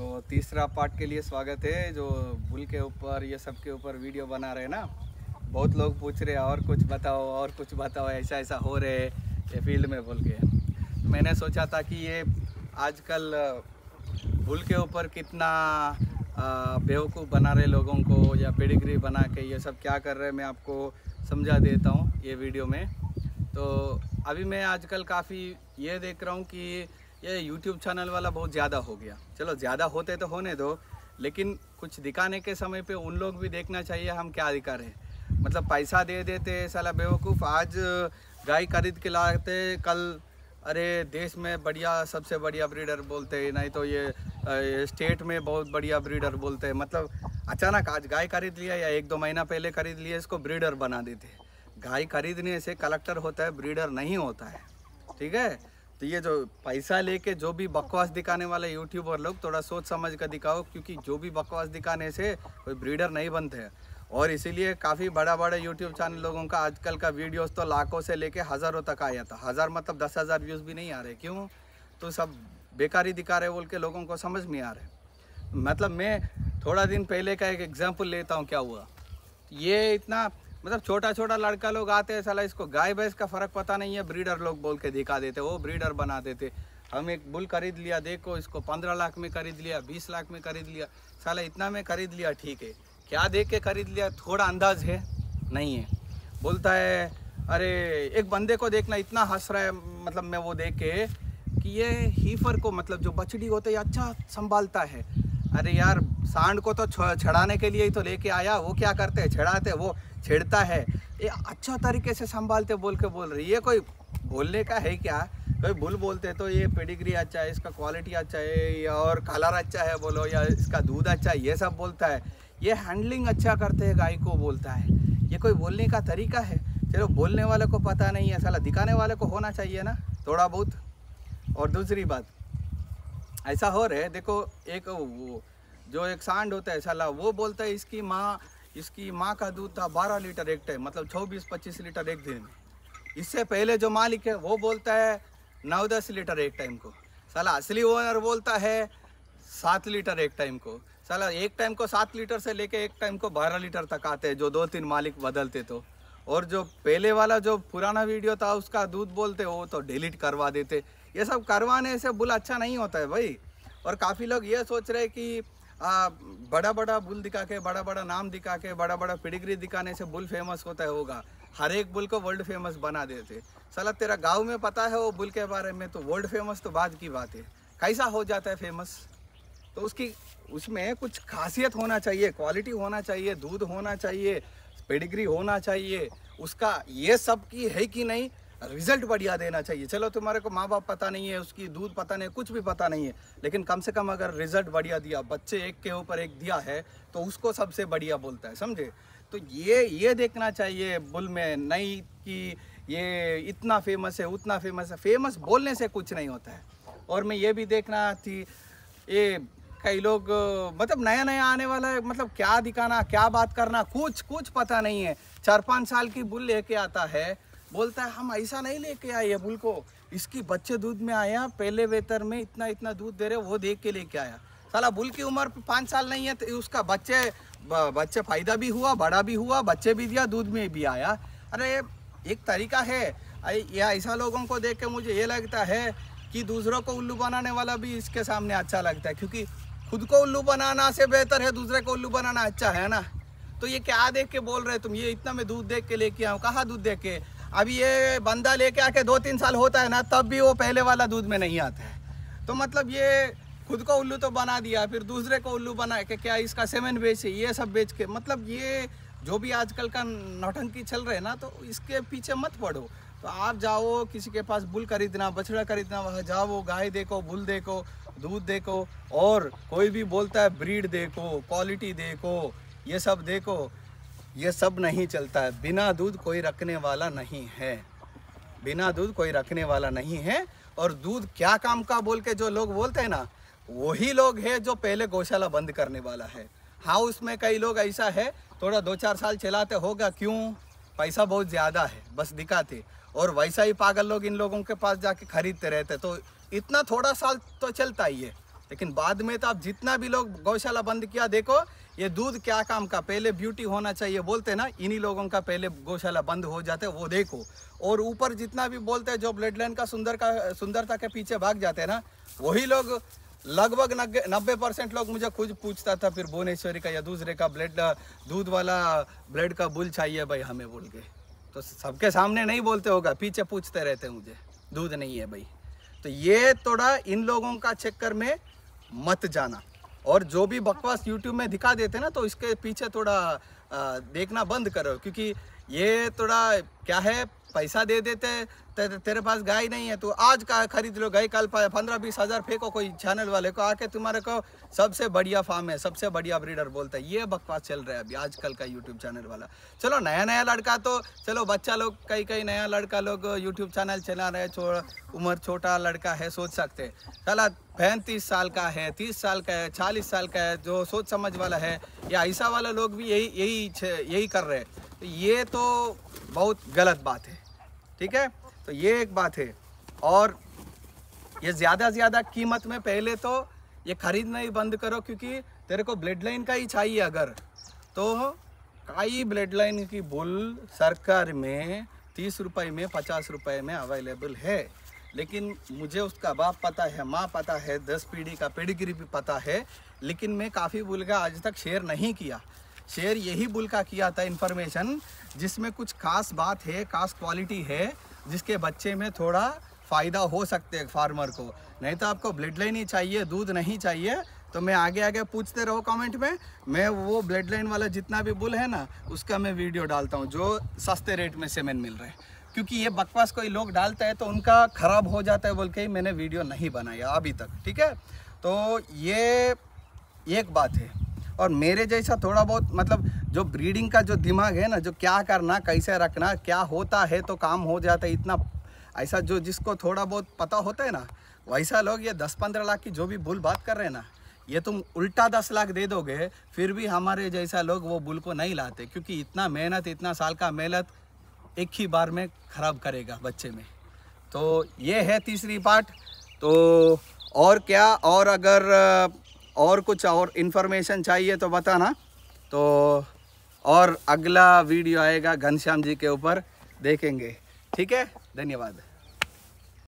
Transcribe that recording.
तो तीसरा पार्ट के लिए स्वागत है जो बुल के ऊपर ये सब के ऊपर वीडियो बना रहे ना बहुत लोग पूछ रहे और कुछ बताओ और कुछ बताओ ऐसा ऐसा हो रहे ये फील्ड में बोल के तो मैंने सोचा था कि ये आजकल बुल के ऊपर कितना बेवकूफ़ बना रहे लोगों को या पेडिग्री बना के ये सब क्या कर रहे हैं मैं आपको समझा देता हूँ ये वीडियो में तो अभी मैं आजकल काफ़ी ये देख रहा हूँ कि ये YouTube चैनल वाला बहुत ज़्यादा हो गया चलो ज़्यादा होते तो होने दो लेकिन कुछ दिखाने के समय पे उन लोग भी देखना चाहिए हम क्या अधिकार है मतलब पैसा दे देते साला बेवकूफ़ आज गाय खरीद के लाते कल अरे देश में बढ़िया सबसे बढ़िया ब्रीडर बोलते हैं नहीं तो ये, ये स्टेट में बहुत बढ़िया ब्रीडर बोलते हैं मतलब अचानक आज गाय खरीद लिया या एक दो महीना पहले खरीद लिया इसको ब्रीडर बना देते गाय खरीदने से कलेक्टर होता है ब्रीडर नहीं होता है ठीक है तो ये जो पैसा लेके जो भी बकवास दिखाने वाले यूट्यूबर लोग थोड़ा सोच समझ कर दिखाओ क्योंकि जो भी बकवास दिखाने से कोई ब्रीडर नहीं बनते हैं और इसीलिए काफ़ी बड़ा बड़ा यूट्यूब चैनल लोगों का आजकल का वीडियोस तो लाखों से लेके हज़ारों तक आया था हज़ार मतलब दस हज़ार व्यूज़ भी नहीं आ रहे क्यों तो सब बेकारी दिखा रहे बोल के लोगों को समझ नहीं आ रहे मतलब मैं थोड़ा दिन पहले का एक एग्जाम्पल लेता हूँ क्या हुआ ये इतना मतलब छोटा छोटा लड़का लोग आते हैं साला इसको गाय भैंस का फर्क पता नहीं है ब्रीडर लोग बोल के दिखा देते वो ब्रीडर बना देते हम एक बुल खरीद लिया देखो इसको पंद्रह लाख में खरीद लिया बीस लाख में खरीद लिया साला इतना में खरीद लिया ठीक है क्या देख के खरीद लिया थोड़ा अंदाज है नहीं है बोलता है अरे एक बंदे को देखना इतना हंस रहा है मतलब मैं वो देख के कि ये हीफर को मतलब जो बछड़ी होते है अच्छा संभालता है अरे यार सांड को तो छड़ाने के लिए ही तो लेके आया वो क्या करते हैं छेड़ाते वो छेड़ता है ये अच्छा तरीके से संभालते बोल के बोल रही है कोई बोलने का है क्या कोई भूल बोलते तो ये पेडिग्री अच्छा है इसका क्वालिटी अच्छा है या और कलर अच्छा है बोलो या इसका दूध अच्छा है ये सब बोलता है ये हैंडलिंग अच्छा करते हैं गाय को बोलता है ये कोई बोलने का तरीका है चलो बोलने वाले को पता नहीं है साला दिखाने वाले को होना चाहिए ना थोड़ा बहुत और दूसरी बात ऐसा हो रहा है देखो एक वो जो एक सांड होता है साला वो बोलता है इसकी माँ इसकी माँ का दूध था बारह लीटर एक टाइम मतलब चौबीस पच्चीस लीटर एक दिन में इससे पहले जो मालिक है वो बोलता है नौ दस लीटर एक टाइम को साला असली ओनर बोलता है सात लीटर एक टाइम को साला एक टाइम को सात लीटर से लेके एक टाइम को बारह लीटर तक आते हैं जो दो तीन मालिक बदलते तो और जो पहले वाला जो पुराना वीडियो था उसका दूध बोलते वो तो डिलीट करवा देते ये सब करवाने से बुल अच्छा नहीं होता है भाई और काफ़ी लोग ये सोच रहे कि आ, बड़ा बड़ा बुल दिखा के बड़ा बड़ा नाम दिखा के बड़ा बड़ा पिडिग्री दिखाने से बुल फेमस होता है होगा हर एक बुल को वर्ल्ड फेमस बना देते सला तेरा गांव में पता है वो बुल के बारे में तो वर्ल्ड फेमस तो बाद की बात है कैसा हो जाता है फेमस तो उसकी उसमें कुछ खासियत होना चाहिए क्वालिटी होना चाहिए दूध होना चाहिए पेडिग्री होना चाहिए उसका ये सब की है कि नहीं रिजल्ट बढ़िया देना चाहिए चलो तुम्हारे को माँ बाप पता नहीं है उसकी दूध पता नहीं है कुछ भी पता नहीं है लेकिन कम से कम अगर रिजल्ट बढ़िया दिया बच्चे एक के ऊपर एक दिया है तो उसको सबसे बढ़िया बोलता है समझे तो ये ये देखना चाहिए बुल में नहीं कि ये इतना फेमस है उतना फेमस है फेमस बोलने से कुछ नहीं होता है और मैं ये भी देखना थी ये कई लोग मतलब नया नया आने वाला है मतलब क्या दिखाना क्या बात करना कुछ कुछ पता नहीं है चार पाँच साल की बुल लेके आता है बोलता है हम ऐसा नहीं लेके आए बुल को इसकी बच्चे दूध में आया पहले वेतर में इतना इतना दूध दे रहे वो देख के लेके आया साला बुल की उम्र पाँच साल नहीं है तो उसका बच्चे बच्चे फायदा भी हुआ बड़ा भी हुआ बच्चे भी दिया दूध में भी आया अरे एक तरीका है या ऐसा लोगों को देख के मुझे ये लगता है कि दूसरों को उल्लू बनाने वाला भी इसके सामने अच्छा लगता है क्योंकि खुद को उल्लू बनाना से बेहतर है दूसरे को उल्लू बनाना अच्छा है ना तो ये क्या देख के बोल रहे तुम ये इतना मैं दूध देख के लेके आऊँ कहाँ दूध देख के अभी ये बंदा लेके आके दो तीन साल होता है ना तब भी वो पहले वाला दूध में नहीं आता है तो मतलब ये खुद को उल्लू तो बना दिया फिर दूसरे को उल्लू बना के क्या इसका सेवन बेच ये सब बेच के मतलब ये जो भी आजकल का नौटंकी चल रहे ना तो इसके पीछे मत पड़ो तो आप जाओ किसी के पास बुल खरीदना बछड़ा खरीदना वहाँ जाओ गाय देखो बुल देखो दूध देखो और कोई भी बोलता है ब्रीड देखो क्वालिटी देखो ये सब देखो ये सब नहीं चलता है बिना दूध कोई रखने वाला नहीं है बिना दूध कोई रखने वाला नहीं है और दूध क्या काम का बोल के जो लोग बोलते हैं ना वही लोग है जो पहले गौशाला बंद करने वाला है हाँ उसमें कई लोग ऐसा है थोड़ा दो चार साल चलाते होगा क्यों पैसा बहुत ज़्यादा है बस दिखाते और वैसा ही पागल लोग इन लोगों के पास जाके खरीदते रहते तो इतना थोड़ा साल तो चलता ही है लेकिन बाद में तो आप जितना भी लोग गौशाला बंद किया देखो ये दूध क्या काम का पहले ब्यूटी होना चाहिए बोलते ना इन्हीं लोगों का पहले गौशाला बंद हो जाते वो देखो और ऊपर जितना भी बोलते हैं जो ब्लड लाइन का सुंदर का सुंदरता के पीछे भाग जाते हैं ना वही लोग लगभग नब्बे परसेंट लोग मुझे खुद पूछता था फिर भुवनेश्वरी का या दूसरे का ब्लड दूध वाला ब्लड का बुल चाहिए भाई हमें बोल के तो सबके सामने नहीं बोलते होगा पीछे पूछते रहते मुझे दूध नहीं है भाई तो ये थोड़ा इन लोगों का चक्कर में मत जाना और जो भी बकवास यूट्यूब में दिखा देते ना तो इसके पीछे थोड़ा देखना बंद करो क्योंकि ये थोड़ा क्या है पैसा दे देते ते, तेरे पास गाय नहीं है तो आज का खरीद लो गाय कल पंद्रह बीस हज़ार फेंको कोई चैनल वाले को आके तुम्हारे को सबसे बढ़िया फार्म है सबसे बढ़िया ब्रीडर बोलता है ये बकवास चल रहा है अभी आजकल का यूट्यूब चैनल वाला चलो नया नया लड़का तो चलो बच्चा लोग कई कई नया लड़का लोग यूट्यूब चैनल चला रहे छो, उम्र छोटा लड़का है सोच सकते चला पैंतीस साल का है तीस साल का है चालीस साल का है जो सोच समझ वाला है या ऐसा वाला लोग भी यही यही यही कर रहे हैं तो ये तो बहुत गलत बात है ठीक है तो ये एक बात है और ये ज़्यादा ज़्यादा कीमत में पहले तो ये खरीदना ही बंद करो क्योंकि तेरे को ब्लड लाइन का ही चाहिए अगर तो कई ब्लड लाइन की बुल सरकार में तीस रुपये में पचास रुपये में अवेलेबल है लेकिन मुझे उसका बाप पता है माँ पता है दस पीढ़ी का पेडिगिरी भी पता है लेकिन मैं काफ़ी बुल का आज तक शेयर नहीं किया शेयर यही बुल का किया था इन्फॉर्मेशन जिसमें कुछ खास बात है खास क्वालिटी है जिसके बच्चे में थोड़ा फ़ायदा हो सकते हैं फार्मर को नहीं तो आपको ब्लड लाइन ही चाहिए दूध नहीं चाहिए तो मैं आगे आगे पूछते रहो कमेंट में मैं वो ब्लड लाइन वाला जितना भी बुल है ना उसका मैं वीडियो डालता हूँ जो सस्ते रेट में सेमेन मिल रहे क्योंकि ये बकवास कोई लोग डालते हैं तो उनका ख़राब हो जाता है बोल के ही मैंने वीडियो नहीं बनाया अभी तक ठीक है तो ये एक बात है और मेरे जैसा थोड़ा बहुत मतलब जो ब्रीडिंग का जो दिमाग है ना जो क्या करना कैसे रखना क्या होता है तो काम हो जाता है इतना ऐसा जो जिसको थोड़ा बहुत पता होता है ना वैसा लोग ये दस पंद्रह लाख की जो भी बुल बात कर रहे हैं ना ये तुम उल्टा दस लाख दे दोगे फिर भी हमारे जैसा लोग वो बुल को नहीं लाते क्योंकि इतना मेहनत इतना साल का मेहनत एक ही बार में ख़राब करेगा बच्चे में तो ये है तीसरी पार्ट तो और क्या और अगर और कुछ और इन्फॉर्मेशन चाहिए तो बताना तो और अगला वीडियो आएगा घनश्याम जी के ऊपर देखेंगे ठीक है धन्यवाद